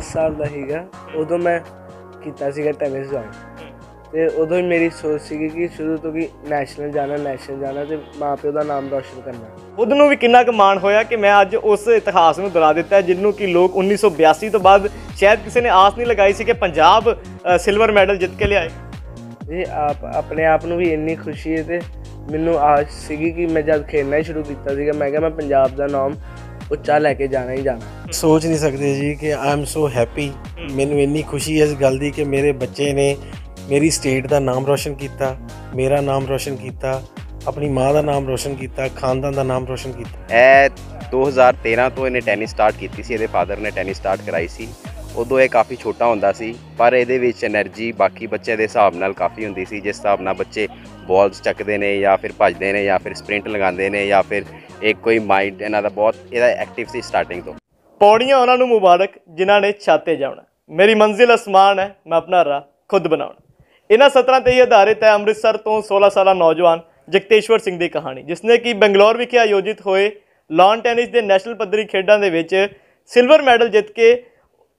10 ਸਾਲ ਦਾ ਸੀਗਾ ਉਦੋਂ ਮੈਂ ਕੀਤਾ ਸੀਗਾ ਟੈਨਿਸ ਜੁਆਇਨ ਤੇ ਉਦੋਂ ਹੀ ਮੇਰੀ ਸੋਚ ਸੀਗੀ ਕਿ ਸ਼ੁਰੂ ਤੋਂ ਕਿ ਨੈਸ਼ਨਲ ਜਾਣਾ ਨੈਸ਼ਨਲ ਜਾਣਾ ਤੇ ਮਾਪਿਓ ਦਾ ਨਾਮ ਰੋਸ਼ਨ ਕਰਨਾ ਖੁਦ ਨੂੰ ਵੀ ਕਿੰਨਾ ਕੁ ਮਾਣ ਹੋਇਆ ਕਿ ਮੈਂ ਅੱਜ ਉਸ ਇਤਿਹਾਸ ਨੂੰ ਦੁਹਰਾ ਦਿੱਤਾ ਜਿੰਨੂੰ ਕਿ ਲੋਕ 1982 ਤੋਂ ਬਾਅਦ ਸ਼ਾਇਦ ਕਿਸੇ ਨੇ ਆਸ ਨਹੀਂ ਲਗਾਈ ਸੀ ਕਿ ਪੰਜਾਬ ਸਿਲਵਰ ਮੈਡਲ ਜਿੱਤ ਕੇ ਲਿਆਏ ਜੀ ਆਪ ਆਪਣੇ ਆਪ ਨੂੰ ਵੀ ਇੰਨੀ ਖੁਸ਼ੀ ਹੈ ਤੇ ਮੈਨੂੰ ਆਸ ਸੀਗੀ ਕਿ ਮੈਂ ਜਦ ਖੇਡਣਾ ਸ਼ੁਰੂ ਕੀਤਾ ਸੀਗਾ ਮੈਂ ਕਿਹਾ ਮੈਂ ਪੰਜਾਬ ਦਾ ਨਾਮ ਉੱਚਾ ਲੈ ਕੇ ਜਾਣਾ ਹੀ ਜਾਣਾ ਸੋਚ ਨਹੀਂ ਸਕਦੇ ਜੀ ਕਿ ਆਈ ਐਮ ਸੋ ਹੈਪੀ ਮੈਨੂੰ ਇੰਨੀ ਖੁਸ਼ੀ ਹੈ ਇਸ ਗੱਲ ਦੀ ਕਿ ਮੇਰੇ ਬੱਚੇ ਨੇ ਮੇਰੀ ਸਟੇਟ ਦਾ ਨਾਮ ਰੋਸ਼ਨ ਕੀਤਾ ਮੇਰਾ ਨਾਮ ਰੋਸ਼ਨ ਕੀਤਾ ਆਪਣੀ ਮਾਂ ਦਾ ਨਾਮ ਰੋਸ਼ਨ ਕੀਤਾ ਖਾਨਦਾਨ ਦਾ ਨਾਮ ਰੋਸ਼ਨ ਕੀਤਾ ਐ 2013 ਤੋਂ ਇਹਨੇ ਟੈਨਿਸ ਸਟਾਰਟ ਕੀਤੀ ਸੀ ਇਹਦੇ ਫਾਦਰ ਨੇ ਟੈਨਿਸ ਸਟਾਰਟ ਕਰਾਈ ਸੀ ਉਦੋਂ ਇਹ ਕਾਫੀ ਛੋਟਾ ਹੁੰਦਾ ਸੀ ਪਰ ਇਹਦੇ ਵਿੱਚ એનર્ਜੀ ਬਾਕੀ ਬੱਚੇ ਦੇ ਹਿਸਾਬ ਨਾਲ ਕਾਫੀ ਹੁੰਦੀ ਸੀ ਜਿਸ ਹਿਸਾਬ ਨਾਲ ਬੱਚੇ ਬਾਲਸ ਚੱਕਦੇ ਨੇ ਜਾਂ ਫਿਰ ਭੱਜਦੇ ਨੇ ਜਾਂ ਫਿਰ ਸਪ੍ਰਿੰਟ ਲਗਾਉਂਦੇ ਨੇ ਜਾਂ ਫਿਰ ਇੱਕ ਕੋਈ ਮਾਈਂਡ ਇਹਨਾਂ ਦਾ ਬਹੁਤ ਇਹਦਾ ਐਕਟਿਵ ਸੀ ਸਟਾਰਟਿੰਗ ਤੋਂ ਪੌੜੀਆਂ ਉਹਨਾਂ ਨੂੰ ਮੁਬਾਰਕ ਜਿਨ੍ਹਾਂ ਨੇ ਛਾਤੇ ਜਾਣਾ ਮੇਰੀ ਮੰਜ਼ਿਲ ਅਸਮਾਨ ਹੈ ਮੈਂ ਆਪਣਾ ਰਾਹ ਖੁਦ ਬਣਾਉਣਾ ਇਹਨਾਂ ਸਤਰਾਂ ਤੇ ਹੀ ਆਧਾਰਿਤ ਹੈ ਅੰਮ੍ਰਿਤਸਰ ਤੋਂ 16 ਸਾਲਾ ਨੌਜਵਾਨ ਜਗਤੇਸ਼ਵਰ ਸਿੰਘ ਦੀ ਕਹਾਣੀ ਜਿਸਨੇ ਕਿ ਬੰਗਲੌਰ ਵਿਖੇ ਆਯੋਜਿਤ ਹੋਏ ਲਾਨ ਟੈਨਿਸ ਦੇ ਨੈਸ਼ਨਲ ਪੱਧਰੀ ਖੇਡਾਂ ਦੇ ਵਿੱਚ ਸਿਲਵਰ ਮੈਡਲ ਜਿੱਤ ਕੇ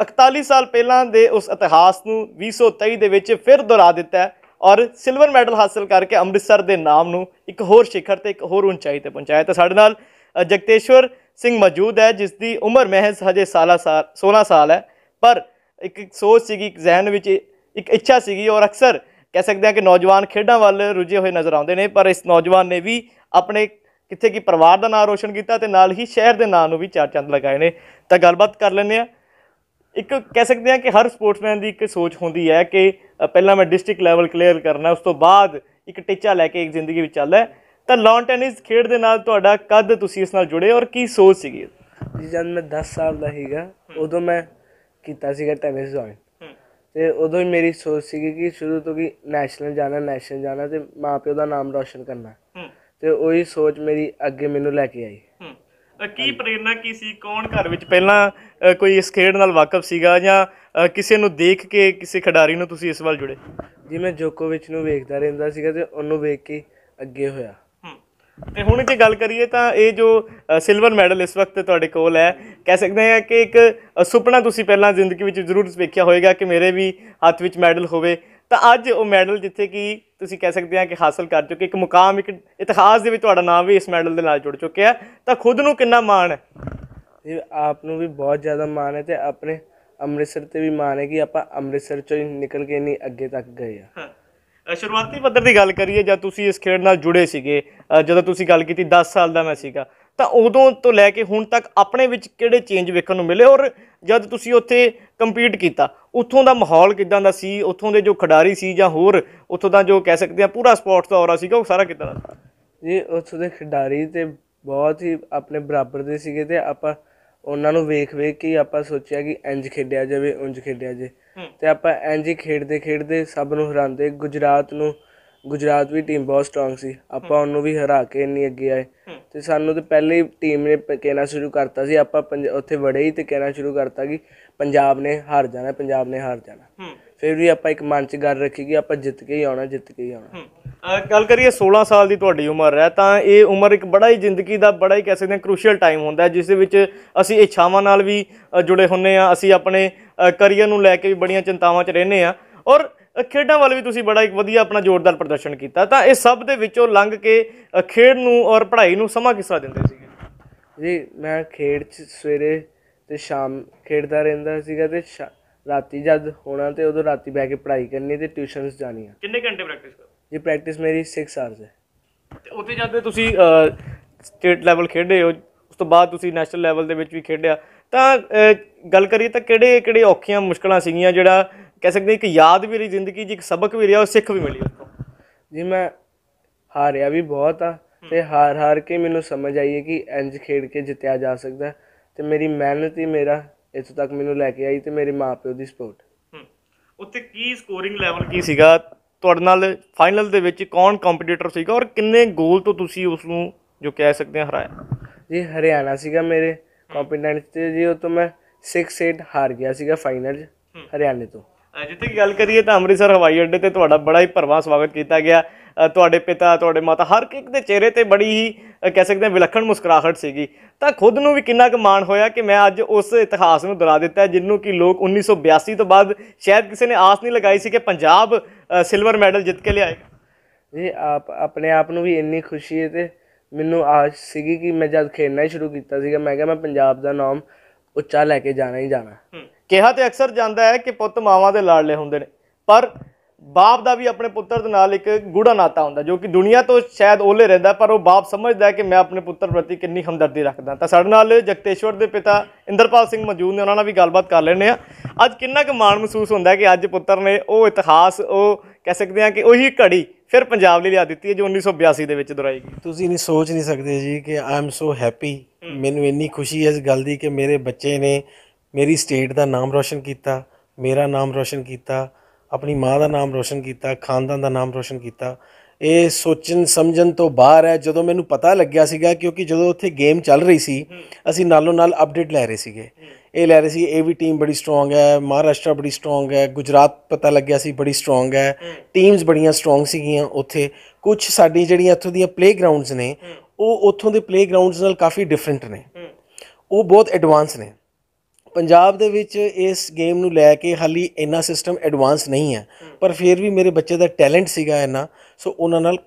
41 ਸਾਲ ਪਹਿਲਾਂ ਦੇ ਉਸ ਇਤਿਹਾਸ ਨੂੰ 2023 ਦੇ ਵਿੱਚ ਫਿਰ ਦੁਹਰਾ ਦਿੱਤਾ ਔਰ ਸਿਲਵਰ ਮੈਡਲ ਹਾਸਲ ਕਰਕੇ ਅੰਮ੍ਰਿਤਸਰ ਦੇ ਨਾਮ ਨੂੰ ਇੱਕ ਹੋਰ ਸਿਖਰ ਤੇ ਇੱਕ ਹੋਰ ਉਚਾਈ ਤੇ ਪਹੁੰਚਾਇਆ ਤਾਂ ਸਾਡੇ ਨਾਲ ਜਗਤੇਸ਼ਵਰ ਸਿੰਘ ਮੌਜੂਦ ਹੈ ਜਿਸ ਦੀ ਉਮਰ ਮਹਿਜ਼ ਹਜੇ ਸਾਲਾ 16 ਸਾਲ ਹੈ ਪਰ ਇੱਕ ਸੋਚ ਸੀਗੀ ਇੱਕ ਜ਼ਿਹਨ ਵਿੱਚ ਇੱਕ ਇੱਛਾ ਸੀਗੀ ਔਰ ਅਕਸਰ ਕਹਿ ਸਕਦੇ ਹਾਂ ਕਿ ਨੌਜਵਾਨ ਖੇਡਾਂ ਵੱਲ ਰੁਝੇ ਹੋਏ ਨਜ਼ਰ ਆਉਂਦੇ ਨੇ ਪਰ ਇਸ ਨੌਜਵਾਨ ਨੇ ਵੀ ਆਪਣੇ ਕਿੱਥੇ ਕੀ ਪਰਿਵਾਰ ਦਾ ਨਾਮ ਰੋਸ਼ਨ ਕੀਤਾ ਤੇ ਨਾਲ ਹੀ ਸ਼ਹਿਰ ਦੇ ਨਾਮ ਨੂੰ ਵੀ ਚਾਰ ਚੰਦ ਲਗਾਏ ਨੇ ਤਾਂ ਗੱਲਬਾਤ ਕਰ ਲੈਂਦੇ ਆ ਇੱਕ ਕਹਿ ਸਕਦੇ ਆ ਕਿ ਹਰ ਸਪੋਰਟਸਮੈਨ ਦੀ ਇੱਕ ਸੋਚ ਹੁੰਦੀ ਹੈ ਕਿ ਪਹਿਲਾਂ ਮੈਂ ਡਿਸਟ੍ਰਿਕਟ ਲੈਵਲ ਕਲੀਅਰ ਕਰਨਾ ਉਸ ਤੋਂ ਬਾਅਦ ਇੱਕ ਟੀਚਾ ਲੈ ਕੇ ਇੱਕ ਜ਼ਿੰਦਗੀ ਵਿੱਚ ਚੱਲਦਾ ਤਾਂ ਲੌਨ ਟੈਨਿਸ ਖੇਡ ਦੇ ਨਾਲ ਤੁਹਾਡਾ ਕਦ ਤੁਸੀਂ ਇਸ ਨਾਲ ਜੁੜੇ ਔਰ ਕੀ ਸੋਚ ਸੀਗੀ ਜੀ ਜਦ ਮੈਂ 10 ਸਾਲ ਦਾ ਸੀਗਾ ਉਦੋਂ ਮੈਂ ਕੀਤਾ ਸੀਗਾ ਟੈਨਿਸ ਜੁਆਇਨ ਤੇ ਉਦੋਂ ਹੀ ਮੇਰੀ ਸੋਚ ਸੀਗੀ ਕਿ ਸ਼ੁਰੂ ਤੋਂ ਕਿ ਨੈਸ਼ਨਲ ਜਾਣਾ ਨੈਸ਼ਨਲ ਜਾਣਾ ਤੇ ਮਾਪਿਓ ਦਾ ਨਾਮ ਰੌਸ਼ਨ ਕਰਨਾ ਤੇ ਉਹੀ ਸੋਚ ਮੇਰੀ ਅੱਗੇ ਮੈਨੂੰ ਲੈ ਕੇ ਆਈ ਕੀ ਪ੍ਰੇਰਣਾ ਕੀ ਸੀ ਕੌਣ ਘਰ ਵਿੱਚ ਪਹਿਲਾਂ ਕੋਈ ਇਸ ਖੇਡ ਨਾਲ ਵਾਕਿਫ ਸੀਗਾ ਜਾਂ ਕਿਸੇ ਨੂੰ ਦੇਖ ਕੇ ਕਿਸੇ ਖਿਡਾਰੀ ਨੂੰ ਤੁਸੀਂ ਇਸ ਵੱਲ ਜੁੜੇ ਜੀ ਮੈਂ ਜੋਕੋਵਿਚ ਨੂੰ ਵੇਖਦਾ ਰਹਿੰਦਾ ਸੀਗਾ ਤੇ ਉਹਨੂੰ ਵੇਖ ਕੇ ਅੱਗੇ ਹੋਇਆ ਤੇ ਹੁਣ ਜੇ ਗੱਲ ਕਰੀਏ ਤਾਂ ਇਹ ਜੋ ਸਿਲਵਰ ਮੈਡਲ ਇਸ ਵਕਤ ਤੁਹਾਡੇ ਕੋਲ ਹੈ ਕਹਿ ਸਕਦੇ ਹਾਂ ਕਿ ਇੱਕ ਸੁਪਨਾ ਤੁਸੀਂ ਪਹਿਲਾਂ ਜ਼ਿੰਦਗੀ ਵਿੱਚ ਜ਼ਰੂਰ ਵੇਖਿਆ ਹੋਵੇਗਾ ਕਿ ਮੇਰੇ ਵੀ ਹੱਥ ਵਿੱਚ ਮੈਡਲ ਹੋਵੇ ਤਾਂ ਅੱਜ ਉਹ ਮੈਡਲ ਜਿੱਥੇ ਕਿ ਤੁਸੀਂ ਕਹਿ ਸਕਦੇ ਆ ਕਿ ਹਾਸਲ ਕਰ ਚੁੱਕੇ ਇੱਕ ਮੁਕਾਮ ਇੱਕ ਇਤਿਹਾਸ ਦੇ ਵਿੱਚ ਤੁਹਾਡਾ ਨਾਮ ਵੀ ਇਸ ਮੈਡਲ ਦੇ ਨਾਲ ਜੁੜ ਚੁੱਕਿਆ ਤਾਂ ਖੁਦ ਨੂੰ ਕਿੰਨਾ ਮਾਣ ਹੈ ਤੇ ਆਪ ਨੂੰ ਵੀ ਬਹੁਤ ਜ਼ਿਆਦਾ ਮਾਣ ਹੈ ਤੇ ਆਪਣੇ ਅੰਮ੍ਰਿਤਸਰ ਤੇ ਵੀ ਮਾਣ ਹੈ ਕਿ ਆਪਾਂ ਅੰਮ੍ਰਿਤਸਰ ਚੋਂ ਹੀ ਨਿਕਲ ਕੇ ਨਹੀਂ ਅੱਗੇ ਤੱਕ ਗਏ ਆ ਹਾਂ ਸ਼ੁਰੂਆਤੀ ਪੱਧਰ ਦੀ ਗੱਲ ਕਰੀਏ ਜਦ ਤੁਸੀਂ ਇਸ ਖੇਡ ਨਾਲ ਜੁੜੇ ਸੀਗੇ ਜਦੋਂ ਤੁਸੀਂ ਗੱਲ ਕੀਤੀ 10 ਸਾਲ ਦਾ ਮੈਂ ਸੀਗਾ ਤਾਂ ਉਦੋਂ ਤੋਂ ਲੈ ਕੇ ਹੁਣ ਤੱਕ ਆਪਣੇ ਵਿੱਚ ਕਿਹੜੇ ਚੇਂਜ ਵੇਖਣ ਨੂੰ ਮਿਲੇ ਔਰ ਜਦ ਤੁਸੀਂ ਉੱਥੇ ਕੰਪੀਟ ਕੀਤਾ ਉੱਥੋਂ ਦਾ ਮਾਹੌਲ ਕਿਦਾਂ ਦਾ ਸੀ ਉੱਥੋਂ ਦੇ ਜੋ ਖਿਡਾਰੀ ਸੀ ਜਾਂ ਹੋਰ ਉੱਥੋਂ ਦਾ ਜੋ ਕਹਿ ਸਕਦੇ ਆ ਪੂਰਾ ਸਪੋਰਟਸ ਦਾ ਔਰਾ ਸੀਗਾ ਉਹ ਸਾਰਾ ਕਿਦਾਂ ਦਾ ਜੀ ਉੱਥੋਂ ਦੇ ਖਿਡਾਰੀ ਤੇ ਬਹੁਤ ਹੀ ਆਪਣੇ ਬਰਾਬਰ ਦੇ ਸੀਗੇ ਤੇ ਆਪਾਂ ਉਹਨਾਂ ਨੂੰ ਵੇਖ ਵੇਖ ਕੇ ਆਪਾਂ ਸੋਚਿਆ ਕਿ ਇੰਜ ਖੇਡਿਆ ਜਾਵੇ ਉੰਜ ਖੇਡਿਆ ਜਾਵੇ ਤੇ ਆਪਾਂ ਐਂਜੀ ਖੇਡਦੇ ਖੇਡਦੇ ਸਭ ਨੂੰ ਹਰਾਉਂਦੇ ਗੁਜਰਾਤ ਨੂੰ ਗੁਜਰਾਤ ਵੀ ਟੀਮ ਬਹੁਤ ਸਟਰੋਂਗ ਸੀ ਆਪਾਂ ਉਹਨੂੰ ਵੀ ਹਰਾ ਕੇ ਇੰਨੀ ਅੱਗੇ ਆਏ ਤੇ ਸਾਨੂੰ ਤੇ ਪਹਿਲੇ ਟੀਮ ਨੇ ਕਹਿਣਾ ਸ਼ੁਰੂ ਕਰਤਾ ਸੀ ਆਪਾਂ ਉੱਥੇ ਵੜੇ ਹੀ ਤੇ ਕਹਿਣਾ ਸ਼ੁਰੂ ਕਰਤਾ ਕਿ ਪੰਜਾਬ ਨੇ ਹਾਰ ਜਾਣਾ ਪੰਜਾਬ ਨੇ ਹਾਰ ਜਾਣਾ ਫਿਰ ਵੀ ਆਪਾਂ ਇੱਕ ਮਨ ਚ ਗੱਲ ਰੱਖੀ ਕਿ ਆਪਾਂ ਜਿੱਤ ਕੇ ਹੀ ਆਉਣਾ ਜਿੱਤ ਕੇ ਹੀ ਆਉਣਾ ਗੱਲ ਕਰੀਏ 16 ਸਾਲ ਦੀ ਤੁਹਾਡੀ ਉਮਰ ਹੈ ਤਾਂ ਇਹ ਉਮਰ ਇੱਕ ਬੜਾ ਹੀ ਜ਼ਿੰਦਗੀ ਦਾ ਬੜਾ ਹੀ ਕਹਿ ਸਕਦੇ ਹਾਂ ਕ੍ਰੂਸ਼ੀਅਲ ਟਾਈਮ ਹੁੰਦਾ ਹੈ ਜਿਸ ਦੇ ਵਿੱਚ ਅਸੀਂ ਇੱਛਾਵਾਂ ਨਾਲ ਵੀ ਜੁੜੇ ਹੁੰਨੇ ਆ ਅਸੀਂ ਆਪਣੇ ਕਰੀਅਰ ਨੂੰ ਲੈ ਕੇ ਵੀ ਬੜੀਆਂ ਚਿੰਤਾਵਾਂ 'ਚ ਰਹਿੰਦੇ ਆ ਔਰ ਖੇਡਾਂ ਵੱਲ ਵੀ ਤੁਸੀਂ ਬੜਾ ਇੱਕ ਵਧੀਆ ਆਪਣਾ ਜ਼ੋਰਦਾਰ ਪ੍ਰਦਰਸ਼ਨ ਕੀਤਾ ਤਾਂ ਇਹ ਸਭ ਦੇ ਵਿੱਚੋਂ ਲੰਘ ਕੇ ਖੇਡ ਨੂੰ ਔਰ ਪੜ੍ਹਾਈ ਨੂੰ ਸਮਾਂ ਕਿਸ ਤਰ੍ਹਾਂ ਦਿੰਦੇ ਸੀਗੇ ਜੀ ਮੈਂ ਖੇਡ 'ਚ ਸਵੇਰੇ ਤੇ ਸ਼ਾਮ ਖੇਡਦਾ ਰਹਿੰਦਾ ਸੀਗਾ ਤੇ ਰਾਤੀ ਜਦ ਹੋਣਾ ਤੇ ਉਦੋਂ ਰਾਤੀ ਬੈ ਕੇ ਪੜ੍ਹਾਈ ਕਰਨੀ ਤੇ ਟਿਊਸ਼ਨਸ ਜਾਣੀਆਂ ਕਿੰਨੇ ਘੰਟੇ ਪ੍ਰੈਕਟਿਸ ਕਰਦੇ ਜੇ ਪ੍ਰੈਕਟਿਸ ਮੇਰੀ 6 ਆਵਰਸ ਹੈ ਉੱਥੇ ਜਾਂਦੇ ਤੁਸੀਂ ਸਟੇਟ ਲੈਵਲ ਖੇਡੇ ਹੋ ਉਸ ਤੋਂ ਬਾਅਦ ਤੁਸੀਂ ਨੈਸ਼ਨਲ ਲੈਵਲ ਦੇ ਵਿੱਚ ਵੀ ਖੇਡਿਆ ਤਾਂ ਗੱਲ ਕਰੀਏ ਤਾਂ ਕਿਹੜੇ ਕਿਹੜੇ ਔਖੀਆਂ ਮੁਸ਼ਕਲਾਂ ਸੀਗੀਆਂ ਜਿਹੜਾ ਕਹਿ ਸਕਦੇ ਇੱਕ ਯਾਦ ਵੀ ਰਹੀ ਜ਼ਿੰਦਗੀ ਜੀ ਇੱਕ ਸਬਕ ਵੀ ਰਿਹਾ ਉਹ ਸਿੱਖ ਵੀ ਮਿਲੀ ਉਸ ਤੋਂ ਜੀ ਮੈਂ ਹਾਰਿਆ ਵੀ ਬਹੁਤ ਆ ਤੇ ਹਾਰ ਹਾਰ ਕੇ ਮੈਨੂੰ ਸਮਝ ਆਈ ਹੈ ਕਿ ਇੰਜ ਖੇਡ ਕੇ ਜਿੱਤਿਆ ਜਾ ਸਕਦਾ ਤੇ ਮੇਰੀ ਮਿਹਨਤ ਹੀ ਮੇਰਾ ਇੱਥੋਂ ਤੱਕ ਮੈਨੂੰ ਲੈ ਕੇ ਆਈ ਤੇ ਮੇਰੇ ਮਾਪਿਓ ਦੀ ਸਪੋਰਟ ਉੱਤੇ ਕੀ ਸਕੋਰਿੰਗ ਲੈਵਲ ਕੀ ਸੀਗਾ ਤੁਹਾਡੇ ਨਾਲ ਫਾਈਨਲ ਦੇ ਵਿੱਚ ਕੌਣ ਕੰਪੀਟੀਟਰ ਸੀਗਾ ਔਰ ਕਿੰਨੇ ਗੋਲ ਤੋਂ ਤੁਸੀਂ ਉਸ ਨੂੰ ਜੋ ਕਹਿ ਸਕਦੇ ਹਾਂ ਹਰਾਇਆ ਜੀ ਹਰਿਆਣਾ ਸੀਗਾ ਮੇਰੇ ਕੰਪੀਟੈਂਟ ਤੇ ਜੀ ਉਹ ਤੋਂ ਮੈਂ 6-8 ਹਾਰ ਗਿਆ ਸੀਗਾ ਫਾਈਨਲ ਹਰਿਆਣੇ ਤੋਂ ਜਿੱਥੇ ਗੱਲ ਕਰੀਏ ਤਾਂ ਅੰਮ੍ਰਿਤਸਰ ਹਵਾਈ ਅੱਡੇ ਤੇ ਤੁਹਾਡਾ ਬੜਾ ਹੀ ਭਰਵਾਂ ਸਵਾਗਤ ਕੀਤਾ ਗਿਆ ਤੁਹਾਡੇ ਪਿਤਾ ਤੁਹਾਡੇ ਮਾਤਾ ਹਰ ਇੱਕ ਦੇ ਚਿਹਰੇ ਤੇ ਬੜੀ ਹੀ ਕਹਿ ਸਕਦੇ ਹਾਂ ਵਿਲੱਖਣ ਮੁਸਕਰਾਹਟ ਸੀਗੀ ਤਾਂ ਖੁਦ ਨੂੰ ਵੀ ਕਿੰਨਾ ਕੁ ਮਾਣ ਹੋਇਆ ਕਿ ਮੈਂ ਅੱਜ ਉਸ ਇਤਿਹਾਸ ਨੂੰ ਦੁਹਰਾ ਦਿੱਤਾ ਜਿੰਨੂੰ ਕਿ ਲੋਕ 1982 ਤੋਂ ਬਾਅਦ ਸ਼ਾਇਦ ਕਿਸੇ ਨੇ ਆਸ ਨਹੀਂ ਲਗਾਈ ਸੀ ਕਿ ਪੰਜਾਬ ਸਿਲਵਰ ਮੈਡਲ ਜਿੱਤ ਕੇ ਲਿਆਏਗਾ ਜੀ ਆਪ ਆਪਣੇ ਆਪ ਨੂੰ ਵੀ ਇੰਨੀ ਖੁਸ਼ੀ ਹੈ ਤੇ ਮੈਨੂੰ ਆਸ ਸੀਗੀ ਕਿ ਮੈਂ ਜਦ ਖੇਡਣਾ ਸ਼ੁਰੂ ਕੀਤਾ ਸੀਗਾ ਮੈਂ ਕਿਹਾ ਮੈਂ ਪੰਜਾਬ ਦਾ ਨਾਮ ਉੱਚਾ ਲੈ ਕੇ ਜਾਣਾ ਹੀ ਜਾਣਾ ਕਿਹਾ ਤੇ ਅਕਸਰ ਜਾਂਦਾ ਹੈ ਕਿ ਪੁੱਤ ਮਾਵਾਂ ਦੇ ਲਾਡਲੇ ਹੁੰਦੇ ਨੇ ਪਰ ਬਾਪ ਦਾ ਵੀ ਆਪਣੇ ਪੁੱਤਰ ਦੇ ਨਾਲ ਇੱਕ ਗੂੜਾ ਨਾਤਾ ਹੁੰਦਾ ਜੋ ਕਿ ਦੁਨੀਆ ਤੋਂ ਸ਼ਾਇਦ ਓਲੇ ਰਹਿੰਦਾ ਪਰ ਉਹ ਬਾਪ ਸਮਝਦਾ ਹੈ ਕਿ ਮੈਂ ਆਪਣੇ ਪੁੱਤਰ ਪ੍ਰਤੀ ਕਿੰਨੀ ਹਮਦਰਦੀ ਰੱਖਦਾ ਤਾਂ ਸਾਡੇ ਨਾਲ ਜਗਤੇਸ਼ਵਰ ਦੇ ਪਿਤਾ ਇੰਦਰਪਾਲ ਸਿੰਘ ਮਜੂਦ ਨੇ ਉਹਨਾਂ ਨਾਲ ਵੀ ਗੱਲਬਾਤ ਕਰ ਲੈਣੇ ਆ ਅੱਜ ਕਿੰਨਾ ਕੁ ਮਾਣ ਮਹਿਸੂਸ ਹੁੰਦਾ ਕਿ ਅੱਜ ਪੁੱਤਰ ਨੇ ਉਹ ਇਤਿਹਾਸ ਉਹ ਕਹਿ ਸਕਦੇ ਆ ਕਿ ਉਹੀ ਘੜੀ ਫਿਰ ਪੰਜਾਬ ਲਈ ਲਿਆ ਦਿੱਤੀ ਹੈ ਜੋ 1982 ਦੇ ਵਿੱਚ ਦੁਹਰਾਈ ਗਈ ਤੁਸੀਂ ਨਹੀਂ ਸੋਚ ਨਹੀਂ ਸਕਦੇ ਜੀ ਕਿ ਆਈ ਐਮ ਸੋ ਹੈਪੀ ਮੈਨੂੰ ਇੰਨੀ ਖੁਸ਼ੀ ਹੈ ਇਸ ਗੱਲ ਦੀ ਕਿ ਮੇਰੇ ਬੱਚੇ ਨੇ ਮੇਰੀ ਸਟੇਟ ਦਾ ਨਾਮ ਰੋਸ਼ਨ ਕੀਤਾ ਮੇਰਾ ਨਾਮ ਰੋਸ਼ਨ ਕੀਤਾ ਆਪਣੀ ਮਾਂ ਦਾ ਨਾਮ ਰੋਸ਼ਨ ਕੀਤਾ ਖਾਨਦਾਨ ਦਾ ਨਾਮ ਰੋਸ਼ਨ ਕੀਤਾ ਇਹ ਸੋਚਣ ਸਮਝਣ ਤੋਂ ਬਾਹਰ ਹੈ ਜਦੋਂ ਮੈਨੂੰ ਪਤਾ ਲੱਗਿਆ ਸੀਗਾ ਕਿਉਂਕਿ ਜਦੋਂ ਉੱਥੇ ਗੇਮ ਚੱਲ ਰਹੀ ਸੀ ਅਸੀਂ ਨਾਲੋਂ ਨਾਲ ਅਪਡੇਟ ਲੈ ਰਹੇ ਸੀਗੇ ਇਹ ਲੈ ਰਹੇ ਸੀ ਇਹ ਵੀ ਟੀਮ ਬੜੀ ਸਟਰੋਂਗ ਹੈ ਮਹਾਰਾਸ਼ਟਰ ਬੜੀ ਸਟਰੋਂਗ ਹੈ ਗੁਜਰਾਤ ਪਤਾ ਲੱਗਿਆ ਸੀ ਬੜੀ ਸਟਰੋਂਗ ਹੈ ਟੀਮਸ ਬੜੀਆਂ ਸਟਰੋਂਗ ਸੀਗੀਆਂ ਉੱਥੇ ਕੁਝ ਸਾਡੀ ਜਿਹੜੀਆਂ ਇੱਥੋਂ ਦੀਆਂ ਪਲੇਗਰਾਉਂਡਸ ਨੇ ਉਹ ਉੱਥੋਂ ਦੇ ਪਲੇਗਰਾਉਂਡਸ ਨਾਲ ਕਾਫੀ ਡਿਫਰੈਂਟ ਨੇ ਉਹ ਬਹੁਤ ਐਡਵਾਂਸ ਨੇ ਪੰਜਾਬ ਦੇ ਵਿੱਚ ਇਸ ਗੇਮ ਨੂੰ ਲੈ ਕੇ ਹਾਲੀ ਇੰਨਾ ਸਿਸਟਮ ਐਡਵਾਂਸ ਨਹੀਂ ਹੈ ਪਰ ਫਿਰ ਵੀ ਮੇਰੇ ਬੱਚੇ ਦਾ ਟੈਲੈਂਟ ਸੀਗਾ ਇੰਨਾ ਸੋ ਉਹਨਾਂ ਨਾਲ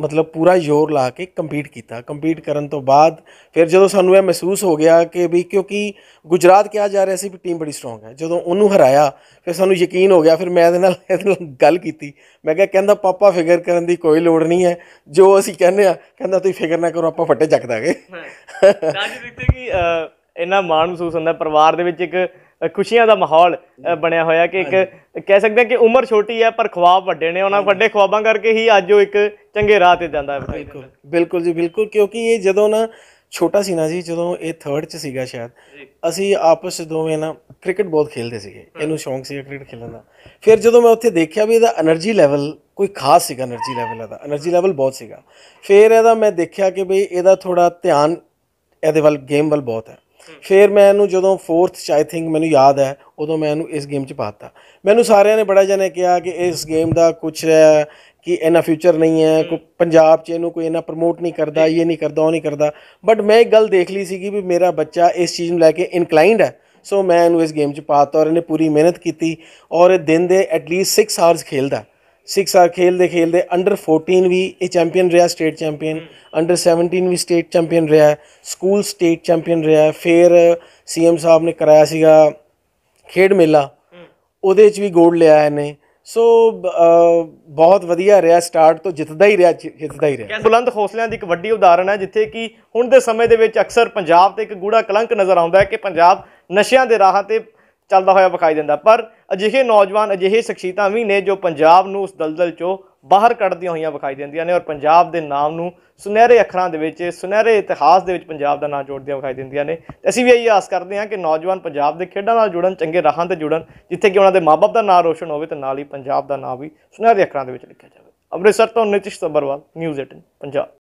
ਮਤਲਬ ਪੂਰਾ ਜ਼ੋਰ ਲਾ ਕੇ ਕੰਪੀਟ ਕੀਤਾ ਕੰਪੀਟ ਕਰਨ ਤੋਂ ਬਾਅਦ ਫਿਰ ਜਦੋਂ ਸਾਨੂੰ ਇਹ ਮਹਿਸੂਸ ਹੋ ਗਿਆ ਕਿ ਵੀ ਕਿਉਂਕਿ ਗੁਜਰਾਤ ਕਿਹਾ ਜਾ ਰਿਹਾ ਸੀ ਵੀ ਟੀਮ ਬੜੀ ਸਟਰੋਂਗ ਹੈ ਜਦੋਂ ਉਹਨੂੰ ਹਰਾਇਆ ਫਿਰ ਸਾਨੂੰ ਯਕੀਨ ਹੋ ਗਿਆ ਫਿਰ ਮੈਂ ਇਹਦੇ ਨਾਲ ਇਹਦੇ ਨਾਲ ਗੱਲ ਕੀਤੀ ਮੈਂ ਕਿਹਾ ਕਹਿੰਦਾ ਪਾਪਾ ਫਿਕਰ ਕਰਨ ਦੀ ਕੋਈ ਲੋੜ ਨਹੀਂ ਹੈ ਜੋ ਅਸੀਂ ਕਹਿੰਦੇ ਆ ਕਹਿੰਦਾ ਤੁਸੀਂ ਫਿਕਰ ਨਾ ਕਰੋ ਆਪਾਂ ਫੱਟੇ ਚੱਕ ਦਾਂਗੇ ਜੀ ਦਿੱਤੇ ਕਿ ਇੰਨਾ ਮਾਣ ਮਹਿਸੂਸ ਹੁੰਦਾ ਪਰਿਵਾਰ ਦੇ ਵਿੱਚ ਇੱਕ ਖੁਸ਼ੀਆਂ ਦਾ ਮਾਹੌਲ ਬਣਿਆ ਹੋਇਆ ਕਿ ਇੱਕ ਕਹਿ ਸਕਦੇ ਕਿ ਉਮਰ ਛੋਟੀ ਹੈ ਪਰ ਖੁਆਬ ਵੱਡੇ ਨੇ ਉਹਨਾਂ ਵੱਡੇ ਖੁਆਬਾਂ ਕਰਕੇ ਹੀ ਅੱਜ ਉਹ ਇੱਕ ਚੰਗੇ ਰਾਹ ਤੇ ਜਾਂਦਾ ਹੈ ਬਿਲਕੁਲ ਬਿਲਕੁਲ ਜੀ ਬਿਲਕੁਲ ਕਿਉਂਕਿ ਇਹ ਜਦੋਂ ਨਾ ਛੋਟਾ ਸੀ ਨਾ ਜੀ ਜਦੋਂ ਇਹ 3rd ਚ ਸੀਗਾ ਸ਼ਾਇਦ ਅਸੀਂ ਆਪਸ ਦੋਵੇਂ ਨਾ ਕ੍ਰਿਕਟ ਬਹੁਤ ਖੇਲਦੇ ਸੀਗੇ ਇਹਨੂੰ ਸ਼ੌਂਕ ਸੀ ਕ੍ਰਿਕਟ ਖੇਲਣ ਦਾ ਫਿਰ ਜਦੋਂ ਮੈਂ ਉੱਥੇ ਦੇਖਿਆ ਵੀ ਇਹਦਾ એનર્ਜੀ ਲੈਵਲ ਕੋਈ ਖਾਸ ਸੀਗਾ એનર્ਜੀ ਲੈਵਲ ਦਾ એનર્ਜੀ ਲੈਵਲ ਬਹੁਤ ਸੀਗਾ ਫਿਰ ਇਹਦਾ ਮੈਂ ਦੇਖਿਆ ਕਿ ਬਈ ਇਹਦਾ ਥੋੜਾ ਧਿਆਨ ਇਹਦੇ ਵੱਲ ਗੇਮ ਵੱਲ ਬਹੁਤ ਹੈ ਫਿਰ ਮੈਂ ਇਹਨੂੰ ਜਦੋਂ 4th ਚ ਆਈ ਥਿੰਕ ਮੈਨੂੰ ਯਾਦ ਹੈ ਉਦੋਂ ਮੈਂ ਇਹਨੂੰ ਇਸ ਗੇਮ ਚ ਪਾਤਾ ਮੈਨੂੰ ਸਾਰਿਆਂ ਨੇ ਬੜਾ ਜਨੇ ਕਿਹਾ ਕਿ ਇਸ ਗੇਮ ਦਾ ਕੁਝ ਹੈ ਕਿ ਇਹਨਾਂ ਫਿਊਚਰ ਨਹੀਂ ਹੈ ਕੋ ਪੰਜਾਬ ਚ ਇਹਨੂੰ ਕੋਈ ਇਹਨਾਂ ਪ੍ਰਮੋਟ ਨਹੀਂ ਕਰਦਾ ਇਹ ਨਹੀਂ ਕਰਦਾ ਉਹ ਨਹੀਂ ਕਰਦਾ ਬਟ ਮੈਂ ਇੱਕ ਗੱਲ ਦੇਖ ਲਈ ਸੀਗੀ ਵੀ ਮੇਰਾ ਬੱਚਾ ਇਸ ਚੀਜ਼ ਨੂੰ ਲੈ ਕੇ ਇਨਕਲਾਈਨਡ ਹੈ ਸੋ ਮੈਂ ਇਹਨੂੰ ਇਸ ਗੇਮ ਚ ਪਾਤਾ ਔਰ ਇਹਨੇ ਪੂਰੀ ਮਿਹਨਤ ਕੀਤੀ ਔਰ ਇਹ ਦਿਨ ਦੇ ਐਟਲੀਸਟ 6 ਆਵਰਸ ਖੇਲਦਾ 6 ਆ ਖੇਲਦੇ ਖੇਲਦੇ ਅੰਡਰ 14 ਵੀ ਇਹ ਚੈਂਪੀਅਨ ਰਿਹਾ ਸਟੇਟ ਚੈਂਪੀਅਨ ਅੰਡਰ 17 ਵੀ ਸਟੇਟ ਚੈਂਪੀਅਨ ਰਿਹਾ ਸਕੂਲ ਸਟੇਟ ਚੈਂਪੀਅਨ ਰਿਹਾ ਫਿਰ ਸੀਐਮ ਸਾਹਿਬ ਨੇ ਕਰਾਇਆ ਸੀਗਾ ਖੇਡ ਮੇਲਾ ਉਹਦੇ ਵਿੱਚ ਵੀ ਗੋਲਡ ਲਿਆ ਇਹਨੇ ਸੋ ਬਹੁਤ ਵਧੀਆ ਰਿਹਾ ਸਟਾਰਟ ਤੋਂ ਜਿੱਤਦਾ ਹੀ ਰਿਹਾ ਜਿੱਤਦਾ ਹੀ ਰਿਹਾ ਬੁਲੰਦ ਹੌਸਲਿਆਂ ਦੀ ਇੱਕ ਵੱਡੀ ਉਦਾਹਰਣ ਹੈ ਜਿੱਥੇ ਕਿ ਹੁਣ ਦੇ ਸਮੇਂ ਦੇ ਵਿੱਚ ਅਕਸਰ ਪੰਜਾਬ ਤੇ ਇੱਕ ਗੂੜਾ ਕਲੰਕ ਨਜ਼ਰ ਆਉਂਦਾ ਹੈ ਕਿ ਪੰਜਾਬ ਨਸ਼ਿਆਂ ਦੇ ਰਾਹਾਂ ਤੇ ਚੱਲਦਾ ਹੋਇਆ ਵਿਖਾਈ ਦਿੰਦਾ ਪਰ ਅਜਿਹੇ ਨੌਜਵਾਨ ਅਜਿਹੇ ਸ਼ਖਸੀਤਾਂ ਵੀ ਨੇ ਜੋ ਪੰਜਾਬ ਨੂੰ ਉਸ ਦਲਦਲ ਚੋਂ ਬਾਹਰ ਕੱਢਦੀਆਂ ਹੋਈਆਂ ਵਿਖਾਈ ਦਿੰਦੀਆਂ ਨੇ ਔਰ ਪੰਜਾਬ ਦੇ ਨਾਮ ਨੂੰ ਸੁਨਹਿਰੇ ਅੱਖਰਾਂ ਦੇ ਵਿੱਚ ਸੁਨਹਿਰੇ ਇਤਿਹਾਸ ਦੇ ਵਿੱਚ ਪੰਜਾਬ ਦਾ ਨਾਮ ਜੋੜਦੀਆਂ ਵਿਖਾਈ ਦਿੰਦੀਆਂ ਨੇ ਅਸੀਂ ਵੀ ਇਹੀ ਆਸ ਕਰਦੇ ਹਾਂ ਕਿ ਨੌਜਵਾਨ ਪੰਜਾਬ ਦੇ ਖੇਡਾਂ ਨਾਲ ਜੁੜਨ ਚੰਗੇ ਰਾਹਾਂ ਤੇ ਜੁੜਨ ਜਿੱਥੇ ਕਿ ਉਹਨਾਂ ਦੇ ਮਾਪੇ ਦਾ ਨਾਮ ਰੋਸ਼ਨ ਹੋਵੇ ਤੇ ਨਾਲ ਹੀ ਪੰਜਾਬ ਦਾ ਨਾਮ ਵੀ ਸੁਨਹਿਰੇ ਅੱਖਰਾਂ ਦੇ ਵਿੱਚ ਲਿਖਿਆ ਜਾਵੇ ਅੰਮ੍ਰਿਤਸਰ ਤੋਂ ਨਿਤਿਸ਼ ਸਬਰਵਾਲ ਨਿਊਜ਼ 18 ਪੰਜਾਬ